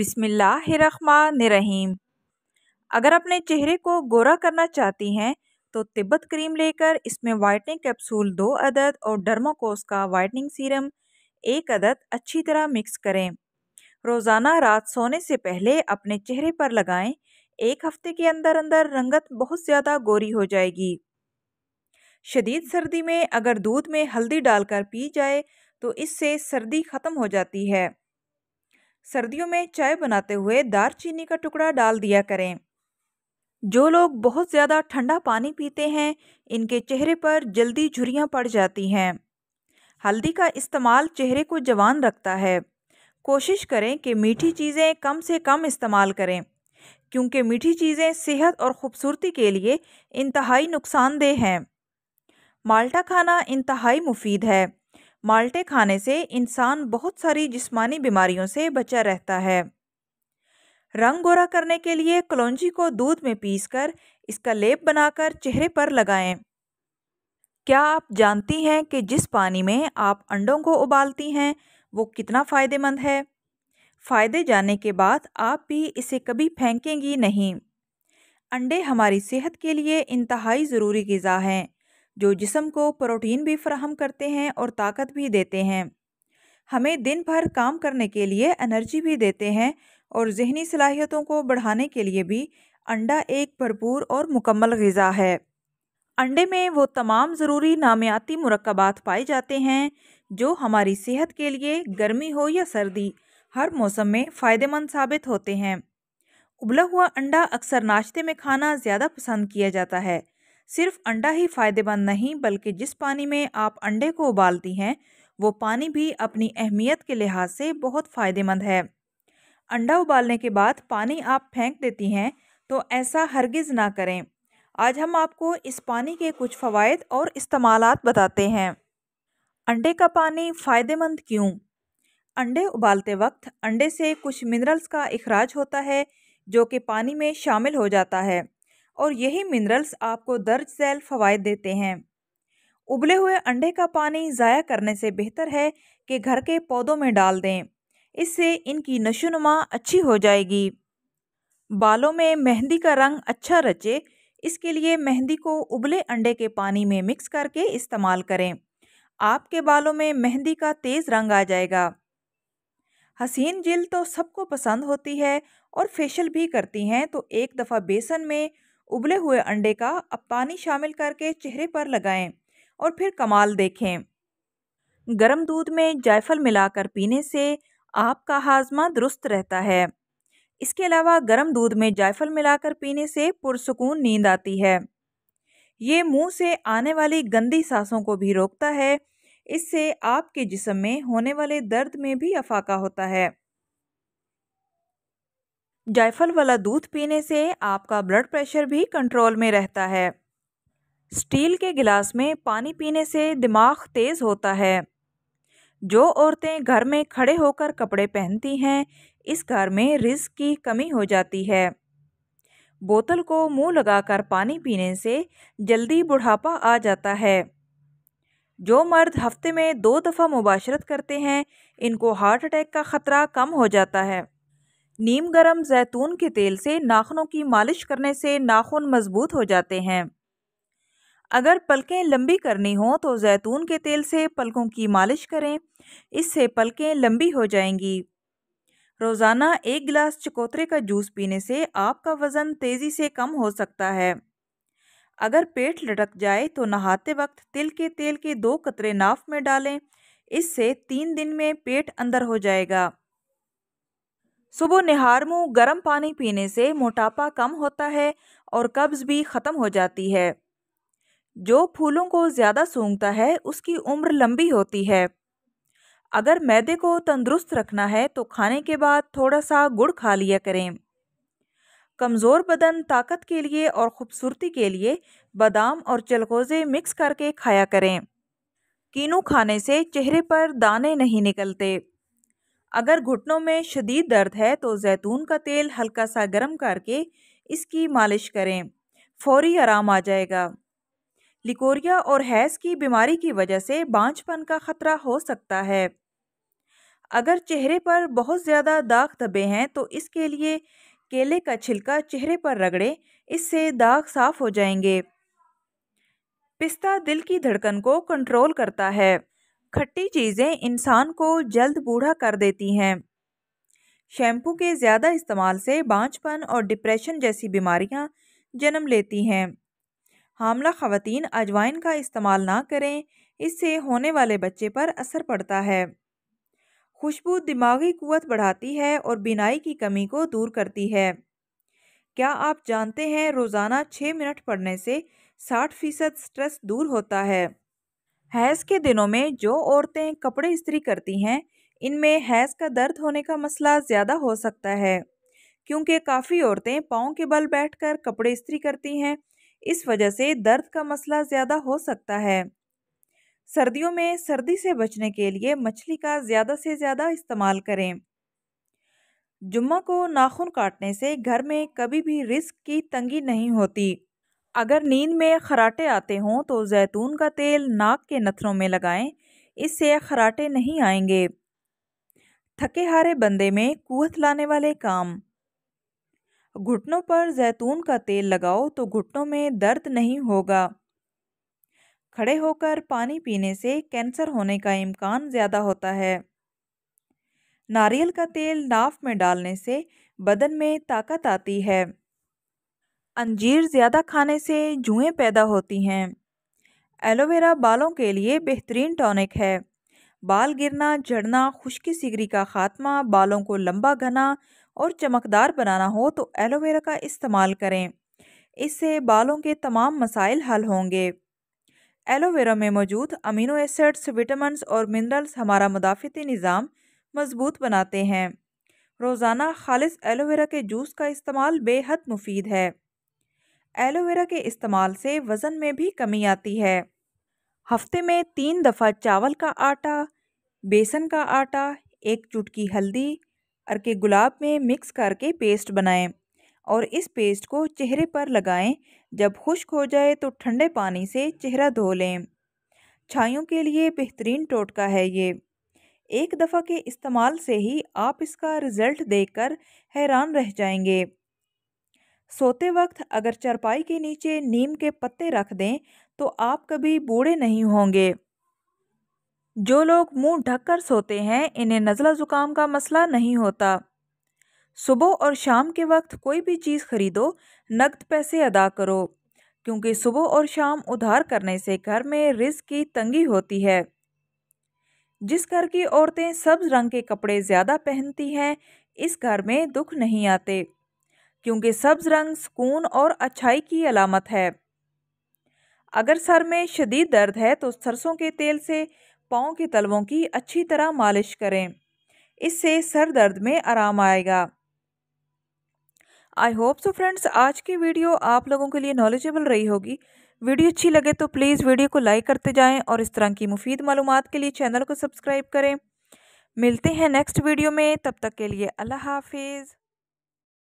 बिसमीम अगर अपने चेहरे को गोरा करना चाहती हैं तो तिब्बत क्रीम लेकर इसमें वाइटनिंग कैप्सूल दो अदद और डर्माकोस का वाइटनिंग सीरम एक अदद अच्छी तरह मिक्स करें रोज़ाना रात सोने से पहले अपने चेहरे पर लगाएं एक हफ्ते के अंदर अंदर रंगत बहुत ज़्यादा गोरी हो जाएगी शदीद सर्दी में अगर दूध में हल्दी डालकर पी जाए तो इससे सर्दी ख़त्म हो जाती है सर्दियों में चाय बनाते हुए दारचीनी का टुकड़ा डाल दिया करें जो लोग बहुत ज़्यादा ठंडा पानी पीते हैं इनके चेहरे पर जल्दी झुरियाँ पड़ जाती हैं हल्दी का इस्तेमाल चेहरे को जवान रखता है कोशिश करें कि मीठी चीज़ें कम से कम इस्तेमाल करें क्योंकि मीठी चीज़ें सेहत और ख़ूबसूरती के लिए इंतहाई नुकसानदेह हैं माल्टा खाना इंतहाई मुफीद है माल्टे खाने से इंसान बहुत सारी जिस्मानी बीमारियों से बचा रहता है रंग गोरा करने के लिए कलौजी को दूध में पीसकर इसका लेप बनाकर चेहरे पर लगाएं। क्या आप जानती हैं कि जिस पानी में आप अंडों को उबालती हैं वो कितना फ़ायदेमंद है फ़ायदे जाने के बाद आप भी इसे कभी फेंकेंगी नहीं अंडे हमारी सेहत के लिए इंतहाई ज़रूरी गज़ा हैं जो जिसम को प्रोटीन भी फ्राहम करते हैं और ताकत भी देते हैं हमें दिन भर काम करने के लिए एनर्जी भी देते हैं और जहनी सलाहियतों को बढ़ाने के लिए भी अंडा एक भरपूर और मुकम्मल गज़ा है अंडे में वो तमाम ज़रूरी नामियाती मरकबात पाए जाते हैं जो हमारी सेहत के लिए गर्मी हो या सर्दी हर मौसम में फ़ायदेमंद साबित होते हैं उबला हुआ अंडा अक्सर नाश्ते में खाना ज़्यादा पसंद किया जाता है सिर्फ अंडा ही फ़ायदेमंद नहीं बल्कि जिस पानी में आप अंडे को उबालती हैं वो पानी भी अपनी अहमियत के लिहाज से बहुत फ़ायदेमंद है अंडा उबालने के बाद पानी आप फेंक देती हैं तो ऐसा हरगिज़ ना करें आज हम आपको इस पानी के कुछ फ़वाद और इस्तेमाल बताते हैं अंडे का पानी फ़ायदेमंद क्यों अंडे उबालते वक्त अंडे से कुछ मिनरल्स का अखराज होता है जो कि पानी में शामिल हो जाता है और यही मिनरल्स आपको दर्ज सेल फवायद देते हैं उबले हुए अंडे का पानी ज़ाया करने से बेहतर है कि घर के पौधों में डाल दें इससे इनकी नशोनुमा अच्छी हो जाएगी बालों में मेहंदी का रंग अच्छा रचे इसके लिए मेहंदी को उबले अंडे के पानी में मिक्स करके इस्तेमाल करें आपके बालों में मेहंदी का तेज़ रंग आ जाएगा हसीन जिल तो सबको पसंद होती है और फेशियल भी करती हैं तो एक दफ़ा बेसन में उबले हुए अंडे का अब पानी शामिल करके चेहरे पर लगाएं और फिर कमाल देखें गर्म दूध में जायफल मिलाकर पीने से आपका हाजमा दुरुस्त रहता है इसके अलावा गर्म दूध में जायफल मिलाकर पीने से पुरसकून नींद आती है ये मुंह से आने वाली गंदी सांसों को भी रोकता है इससे आपके जिसम में होने वाले दर्द में भी अफाका होता है जायफल वाला दूध पीने से आपका ब्लड प्रेशर भी कंट्रोल में रहता है स्टील के गिलास में पानी पीने से दिमाग तेज़ होता है जो औरतें घर में खड़े होकर कपड़े पहनती हैं इस घर में रिस्क की कमी हो जाती है बोतल को मुंह लगाकर पानी पीने से जल्दी बुढ़ापा आ जाता है जो मर्द हफ्ते में दो दफ़ा मुबाशरत करते हैं इनको हार्ट अटैक का ख़तरा कम हो जाता है नीम गरम जैतून के तेल से नाखनों की मालिश करने से नाखून मजबूत हो जाते हैं अगर पलकें लंबी करनी हों तो जैतून के तेल से पलकों की मालिश करें इससे पलकें लंबी हो जाएंगी रोज़ाना एक गिलास चकोतरे का जूस पीने से आपका वज़न तेज़ी से कम हो सकता है अगर पेट लटक जाए तो नहाते वक्त तिल के तेल के दो कतरे नाफ में डालें इससे तीन दिन में पेट अंदर हो जाएगा सुबह निहार मुँह गर्म पानी पीने से मोटापा कम होता है और कब्ज़ भी ख़त्म हो जाती है जो फूलों को ज़्यादा सूंघता है उसकी उम्र लंबी होती है अगर मैदे को तंदुरुस्त रखना है तो खाने के बाद थोड़ा सा गुड़ खा लिया करें कमज़ोर बदन ताकत के लिए और ख़ूबसूरती के लिए बादाम और चलकोज़े मिक्स करके खाया करें कीनू खाने से चेहरे पर दाने नहीं निकलते अगर घुटनों में शदीद दर्द है तो जैतून का तेल हल्का सा गर्म करके इसकी मालिश करें फौरी आराम आ जाएगा लिकोरिया और हैस की बीमारी की वजह से बांझपन का ख़तरा हो सकता है अगर चेहरे पर बहुत ज़्यादा दाग दबे हैं तो इसके लिए केले का छिलका चेहरे पर रगड़ें इससे दाग साफ़ हो जाएंगे पिस्ता दिल की धड़कन को कंट्रोल करता है खट्टी चीज़ें इंसान को जल्द बूढ़ा कर देती हैं शैम्पू के ज़्यादा इस्तेमाल से बाँचपन और डिप्रेशन जैसी बीमारियाँ जन्म लेती हैं हामला ख़वातीन अजवाइन का इस्तेमाल ना करें इससे होने वाले बच्चे पर असर पड़ता है खुशबू दिमागी कुत बढ़ाती है और बिनाई की कमी को दूर करती है क्या आप जानते हैं रोज़ाना छः मिनट पढ़ने से साठ फ़ीसद स्ट्रेस दूर होता है हैज़ के दिनों में जो औरतें कपड़े इस्त्री करती हैं इनमें हैज़ का दर्द होने का मसला ज़्यादा हो सकता है क्योंकि काफ़ी औरतें पाँव के बल बैठकर कपड़े इस्त्री करती हैं इस वजह से दर्द का मसला ज़्यादा हो सकता है सर्दियों में सर्दी से बचने के लिए मछली का ज़्यादा से ज़्यादा इस्तेमाल करें जुम्मा को नाखून काटने से घर में कभी भी रिस्क की तंगी नहीं होती अगर नींद में खराटे आते हों तो जैतून का तेल नाक के नथनों में लगाएं इससे खराटे नहीं आएंगे थके हारे बंदे में कुहत लाने वाले काम घुटनों पर जैतून का तेल लगाओ तो घुटनों में दर्द नहीं होगा खड़े होकर पानी पीने से कैंसर होने का इम्कान ज़्यादा होता है नारियल का तेल नाफ में डालने से बदन में ताकत आती है अंजीर ज़्यादा खाने से जुएँ पैदा होती हैं एलोवेरा बालों के लिए बेहतरीन टॉनिक है बाल गिरना झड़ना खुश्की सिगरी का खात्मा बालों को लंबा घना और चमकदार बनाना हो तो एलोवेरा का इस्तेमाल करें इससे बालों के तमाम मसाइल हल होंगे एलोवेरा में मौजूद अमीनो एसिड्स विटामिन और मिनरल्स हमारा मुदाफती निज़ाम मज़बूत बनाते हैं रोज़ाना खालिस एलोवेरा के जूस का इस्तेमाल बेहद मुफीद है एलोवेरा के इस्तेमाल से वज़न में भी कमी आती है हफ्ते में तीन दफ़ा चावल का आटा बेसन का आटा एक चुटकी हल्दी और के गुलाब में मिक्स करके पेस्ट बनाएं और इस पेस्ट को चेहरे पर लगाएं जब खुश्क हो जाए तो ठंडे पानी से चेहरा धो लें छाइयों के लिए बेहतरीन टोटका है ये एक दफ़ा के इस्तेमाल से ही आप इसका रिज़ल्ट देखकर हैरान रह जाएंगे सोते वक्त अगर चरपाई के नीचे नीम के पत्ते रख दें तो आप कभी बूढ़े नहीं होंगे जो लोग मुंह ढककर सोते हैं इन्हें नज़ला ज़ुकाम का मसला नहीं होता सुबह और शाम के वक्त कोई भी चीज़ खरीदो नकद पैसे अदा करो क्योंकि सुबह और शाम उधार करने से घर में रिज की तंगी होती है जिस घर की औरतें सब्ज रंग के कपड़े ज़्यादा पहनती हैं इस घर में दुख नहीं आते क्योंकि सब्ज़ रंग सुकून और अच्छाई की अलामत है अगर सर में शदीद दर्द है तो सरसों के तेल से पाँव के तलवों की अच्छी तरह मालिश करें इससे सर दर्द में आराम आएगा आई होप सो फ्रेंड्स आज की वीडियो आप लोगों के लिए नॉलेजेबल रही होगी वीडियो अच्छी लगे तो प्लीज़ वीडियो को लाइक करते जाएं और इस तरह की मुफीद मालूम के लिए चैनल को सब्सक्राइब करें मिलते हैं नेक्स्ट वीडियो में तब तक के लिए अल्लाह हाफिज़